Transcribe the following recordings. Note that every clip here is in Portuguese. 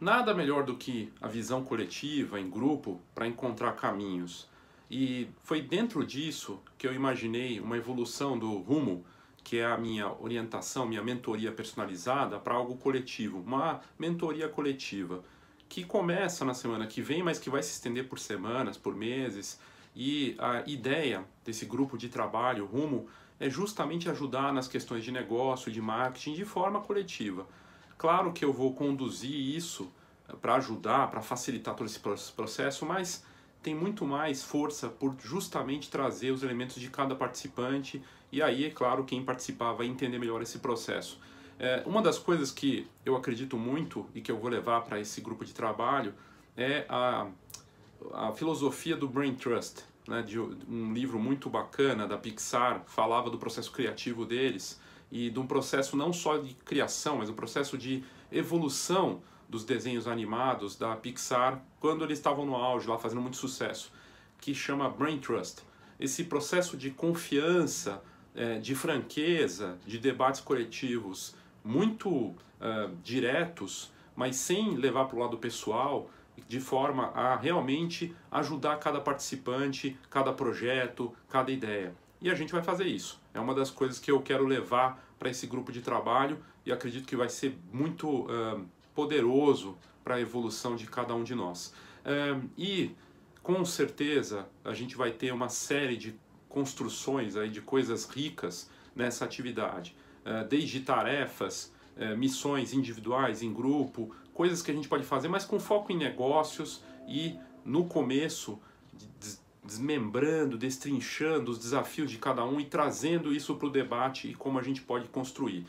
Nada melhor do que a visão coletiva, em grupo, para encontrar caminhos. E foi dentro disso que eu imaginei uma evolução do rumo, que é a minha orientação, minha mentoria personalizada, para algo coletivo, uma mentoria coletiva, que começa na semana que vem, mas que vai se estender por semanas, por meses. E a ideia desse grupo de trabalho, rumo, é justamente ajudar nas questões de negócio, de marketing, de forma coletiva. Claro que eu vou conduzir isso eh, para ajudar, para facilitar todo esse processo, mas tem muito mais força por justamente trazer os elementos de cada participante e aí, é claro, quem participar vai entender melhor esse processo. É, uma das coisas que eu acredito muito e que eu vou levar para esse grupo de trabalho é a, a filosofia do Brain Trust, né, de um livro muito bacana da Pixar, falava do processo criativo deles e de um processo não só de criação, mas um processo de evolução dos desenhos animados da Pixar quando eles estavam no auge lá fazendo muito sucesso, que chama Brain Trust. Esse processo de confiança, é, de franqueza, de debates coletivos muito é, diretos, mas sem levar para o lado pessoal, de forma a realmente ajudar cada participante, cada projeto, cada ideia e a gente vai fazer isso. É uma das coisas que eu quero levar para esse grupo de trabalho e acredito que vai ser muito uh, poderoso para a evolução de cada um de nós. Uh, e com certeza a gente vai ter uma série de construções aí de coisas ricas nessa atividade, uh, desde tarefas, missões individuais, em grupo, coisas que a gente pode fazer, mas com foco em negócios e no começo desmembrando, destrinchando os desafios de cada um e trazendo isso para o debate e como a gente pode construir.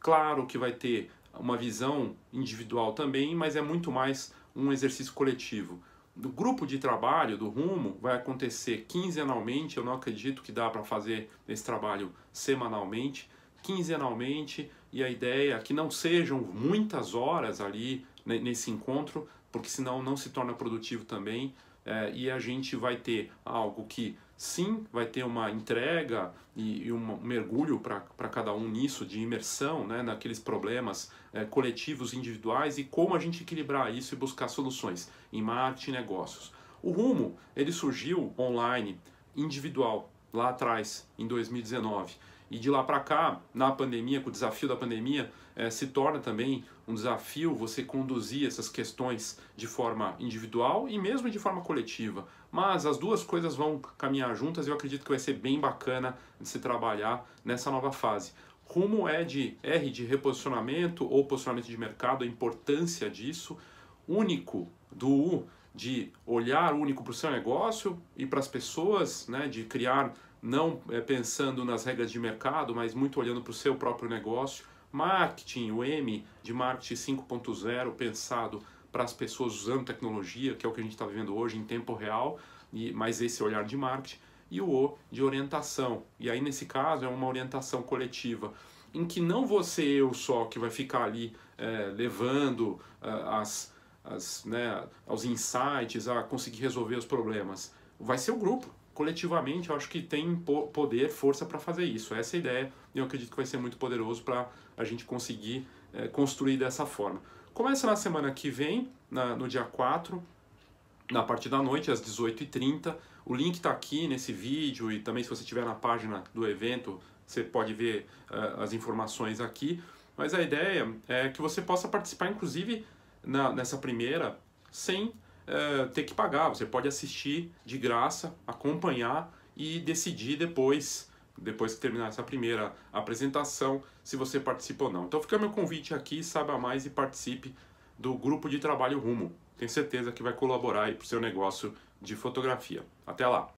Claro que vai ter uma visão individual também, mas é muito mais um exercício coletivo. Do grupo de trabalho, do rumo, vai acontecer quinzenalmente, eu não acredito que dá para fazer esse trabalho semanalmente, quinzenalmente, e a ideia é que não sejam muitas horas ali nesse encontro, porque senão não se torna produtivo também, é, e a gente vai ter algo que sim vai ter uma entrega e, e um mergulho para cada um nisso, de imersão né, naqueles problemas é, coletivos, individuais e como a gente equilibrar isso e buscar soluções em marketing e negócios. O Rumo ele surgiu online, individual, lá atrás, em 2019. E de lá para cá, na pandemia, com o desafio da pandemia, é, se torna também um desafio você conduzir essas questões de forma individual e mesmo de forma coletiva. Mas as duas coisas vão caminhar juntas e eu acredito que vai ser bem bacana de se trabalhar nessa nova fase. Rumo é de R de reposicionamento ou posicionamento de mercado, a importância disso. Único do U de olhar único para o seu negócio e para as pessoas, né, de criar não é, pensando nas regras de mercado, mas muito olhando para o seu próprio negócio. Marketing, o M de marketing 5.0, pensado para as pessoas usando tecnologia, que é o que a gente está vivendo hoje em tempo real, e mais esse olhar de marketing, e o O de orientação. E aí, nesse caso, é uma orientação coletiva, em que não você, eu só, que vai ficar ali é, levando é, as, as, né, aos insights, a conseguir resolver os problemas. Vai ser o grupo, coletivamente eu acho que tem poder, força para fazer isso. Essa é a ideia e eu acredito que vai ser muito poderoso para a gente conseguir é, construir dessa forma. Começa na semana que vem, na, no dia 4, na parte da noite, às 18h30. O link está aqui nesse vídeo e também se você estiver na página do evento, você pode ver uh, as informações aqui. Mas a ideia é que você possa participar, inclusive, na, nessa primeira, sem é, ter que pagar. Você pode assistir de graça, acompanhar e decidir depois, depois que terminar essa primeira apresentação, se você participa ou não. Então fica meu convite aqui, saiba mais e participe do grupo de trabalho Rumo. Tenho certeza que vai colaborar para o seu negócio de fotografia. Até lá!